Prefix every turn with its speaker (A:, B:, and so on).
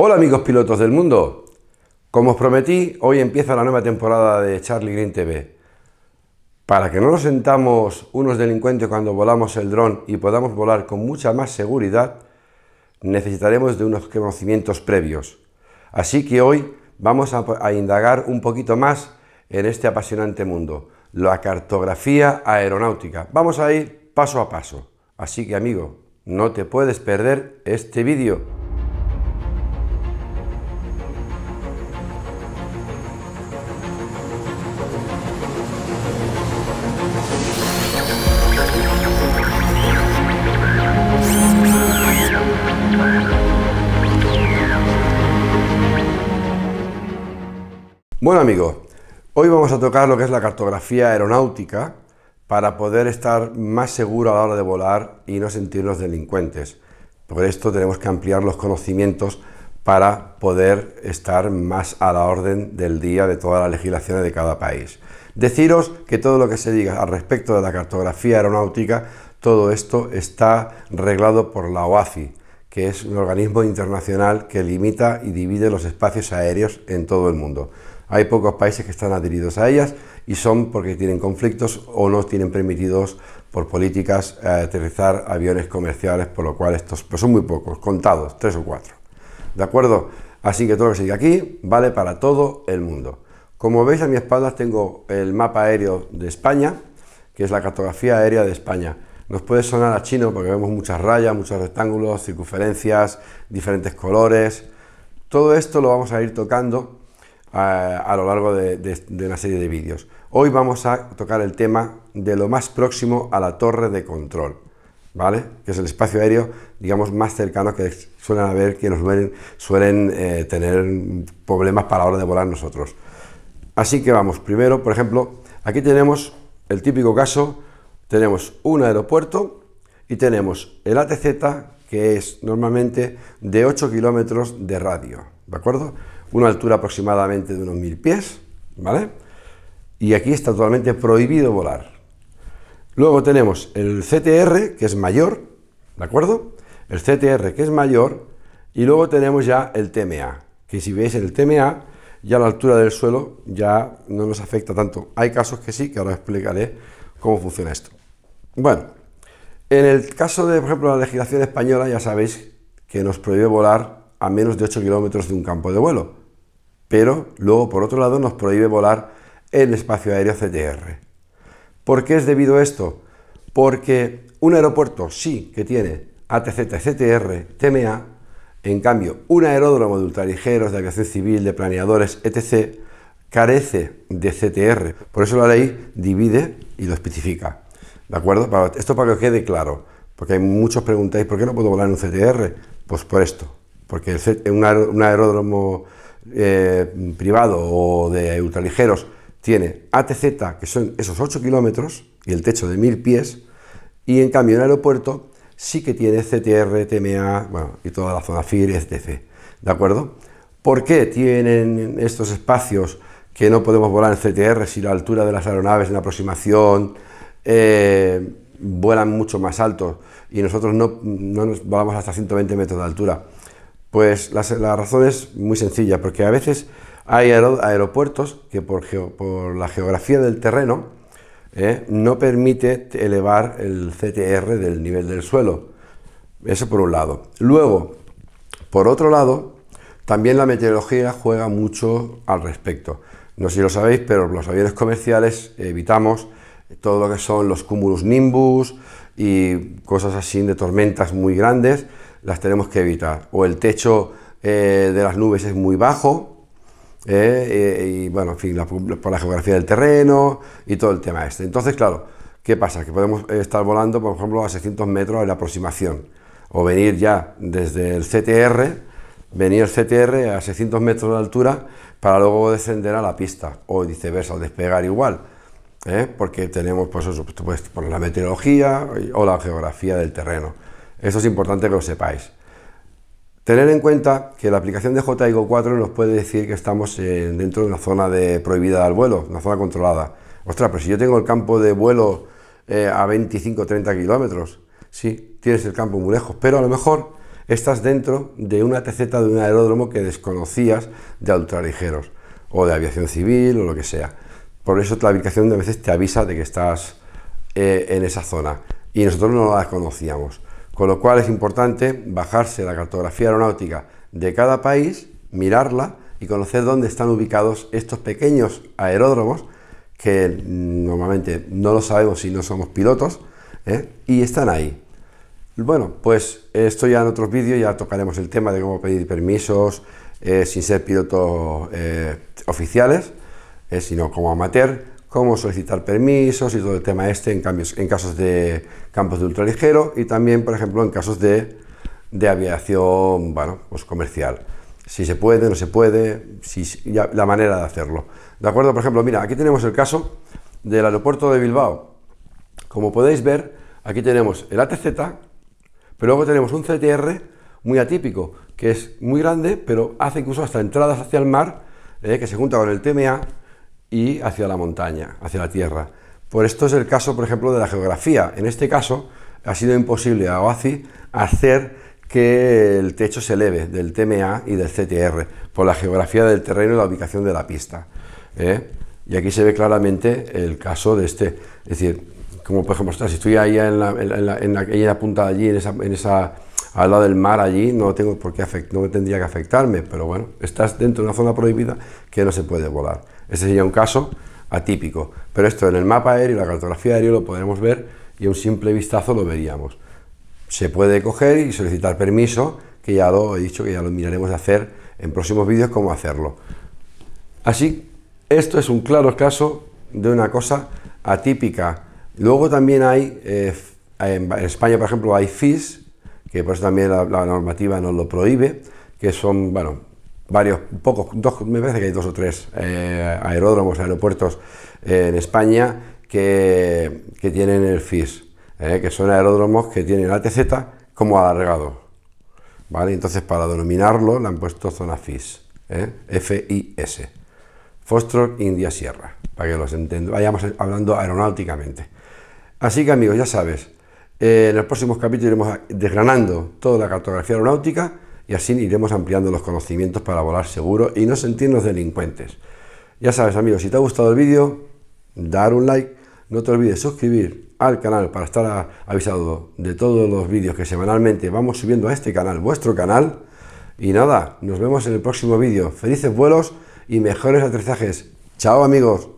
A: Hola amigos pilotos del mundo. Como os prometí, hoy empieza la nueva temporada de Charlie Green TV. Para que no nos sentamos unos delincuentes cuando volamos el dron y podamos volar con mucha más seguridad, necesitaremos de unos conocimientos previos. Así que hoy vamos a, indagar un poquito más en este apasionante mundo, la cartografía aeronáutica. Vamos a ir paso a paso. Así que amigo, no te puedes perder este vídeo. Bueno amigo, hoy vamos a tocar lo que es la cartografía aeronáutica para poder estar más seguro a la hora de volar y no sentirnos delincuentes. Por esto tenemos que ampliar los conocimientos para poder estar más a la orden del día de todas las legislaciones de cada país. Deciros que todo lo que se diga al respecto de la cartografía aeronáutica, todo esto está reglado por la OACI, que es un organismo internacional que limita y divide los espacios aéreos en todo el mundo. Hay pocos países que están adheridos a ellas y son porque tienen conflictos o no tienen permitidos por políticas eh, aterrizar aviones comerciales, por lo cual estos pues son muy pocos, contados, tres o cuatro. ¿De acuerdo? Así que todo lo que se aquí vale para todo el mundo. Como veis a mi espalda tengo el mapa aéreo de España, que es la cartografía aérea de España. Nos puede sonar a chino porque vemos muchas rayas, muchos rectángulos, circunferencias, diferentes colores. Todo esto lo vamos a ir tocando a, lo largo de, una serie de vídeos. Hoy vamos a tocar el tema de lo más próximo a la torre de control, ¿vale? Que es el espacio aéreo, digamos, más cercano que suelen haber, que nos suelen, eh, tener problemas para la hora de volar nosotros. Así que vamos, primero, por ejemplo, aquí tenemos el típico caso, tenemos un aeropuerto y tenemos el ATZ, que es normalmente de 8 kilómetros de radio, ¿de acuerdo? una altura aproximadamente de unos mil pies, ¿vale? Y aquí está totalmente prohibido volar. Luego tenemos el CTR, que es mayor, ¿de acuerdo? El CTR, que es mayor, y luego tenemos ya el TMA, que si veis el TMA, ya la altura del suelo ya no nos afecta tanto. Hay casos que sí, que ahora explicaré cómo funciona esto. Bueno, en el caso de, por ejemplo, la legislación española, ya sabéis que nos prohíbe volar a menos de 8 kilómetros de un campo de vuelo pero luego por otro lado nos prohíbe volar en espacio aéreo CTR. ¿Por qué es debido a esto? Porque un aeropuerto sí que tiene ATZ, CTR, TMA, en cambio un aeródromo de ultraligeros, de aviación civil, de planeadores, etc., carece de CTR. Por eso la ley divide y lo especifica. ¿De acuerdo? Esto para que quede claro, porque hay muchos preguntáis, ¿por qué no puedo volar en un CTR? Pues por esto, porque un aeródromo eh, privado o de ultraligeros tiene ATZ, que son esos 8 kilómetros y el techo de 1000 pies, y en cambio en el aeropuerto sí que tiene CTR, TMA, y toda la zona FIR, etc. ¿De acuerdo? ¿Por qué tienen estos espacios que no podemos volar en CTR si la altura de las aeronaves en aproximación eh, vuelan mucho más altos y nosotros no, no nos volamos hasta 120 metros de altura? Pues la, razón es muy sencilla, porque a veces hay aeropuertos que por, la geografía del terreno eh, no permite elevar el CTR del nivel del suelo. Eso por un lado. Luego, por otro lado, también la meteorología juega mucho al respecto. No sé si lo sabéis, pero los aviones comerciales evitamos todo lo que son los cúmulos nimbus y cosas así de tormentas muy grandes las tenemos que evitar. O el techo eh, de las nubes es muy bajo, eh, eh, y bueno, en fin, por la geografía del terreno y todo el tema este. Entonces, claro, ¿qué pasa? Que podemos estar volando, por ejemplo, a 600 metros de aproximación, o venir ya desde el CTR, venir el CTR a 600 metros de altura para luego descender a la pista, o viceversa, al despegar igual. Porque tenemos, pues eso, pues, por la meteorología o la geografía del terreno. Eso es importante que lo sepáis. Tener en cuenta que la aplicación de JIGO 4 nos puede decir que estamos eh, dentro de una zona de prohibida al vuelo, una zona controlada. Ostras, pero si yo tengo el campo de vuelo eh, a 25 30 kilómetros, sí, tienes el campo muy lejos, pero a lo mejor estás dentro de una TZ de un aeródromo que desconocías de ultraligeros o de aviación civil o lo que sea. Por eso la aplicación de veces te avisa de que estás eh, en esa zona y nosotros no la conocíamos. Con lo cual es importante bajarse la cartografía aeronáutica de cada país, mirarla y conocer dónde están ubicados estos pequeños aeródromos que mm, normalmente no lo sabemos si no somos pilotos ¿eh? y están ahí. Bueno, pues esto ya en otros vídeos ya tocaremos el tema de cómo pedir permisos eh, sin ser pilotos eh, oficiales, sino como amateur, cómo solicitar permisos y todo el tema este en, cambios, en casos de campos de ultraligero y también, por ejemplo, en casos de, de aviación bueno, pues comercial. Si se puede, no se puede, si, la manera de hacerlo. ¿De acuerdo? Por ejemplo, mira, aquí tenemos el caso del aeropuerto de Bilbao. Como podéis ver, aquí tenemos el ATZ, pero luego tenemos un CTR muy atípico, que es muy grande, pero hace incluso hasta entradas hacia el mar, eh, que se junta con el TMA, y hacia la montaña, hacia la tierra. Por esto es el caso, por ejemplo, de la geografía. En este caso, ha sido imposible a OACI hacer que el techo se eleve del TMA y del CTR por la geografía del terreno y la ubicación de la pista. ¿eh? Y aquí se ve claramente el caso de este. Es decir, como por ejemplo, si estoy ahí en, la, aquella punta de allí, en esa, al lado del mar allí, no tengo por qué afect, no tendría que afectarme, pero bueno, estás dentro de una zona prohibida que no se puede volar. Ese sería un caso atípico, pero esto en el mapa aéreo, la cartografía aérea lo podremos ver y a un simple vistazo lo veríamos. Se puede coger y solicitar permiso, que ya lo he dicho, que ya lo miraremos a hacer en próximos vídeos cómo hacerlo. Así, esto es un claro caso de una cosa atípica Luego también eh, hay, en España por ejemplo, hay FIS, que por eso también la, normativa nos lo prohíbe, que son, bueno, varios, pocos, dos, me parece que hay dos o tres eh, aeródromos, aeropuertos eh, en España que, tienen el FIS, que son aeródromos que tienen ATZ como alargado. ¿vale? Entonces para denominarlo le han puesto zona FIS, F-I-S, India Sierra, para que los vayamos hablando aeronáuticamente. Así que amigos, ya sabes, eh, en los próximos capítulos iremos desgranando toda la cartografía aeronáutica y así iremos ampliando los conocimientos para volar seguro y no sentirnos delincuentes. Ya sabes amigos, si te ha gustado el vídeo, dar un like, no te olvides suscribir al canal para estar avisado de todos los vídeos que semanalmente vamos subiendo a este canal, vuestro canal. Y nada, nos vemos en el próximo vídeo. Felices vuelos y mejores aterrizajes. Chao amigos.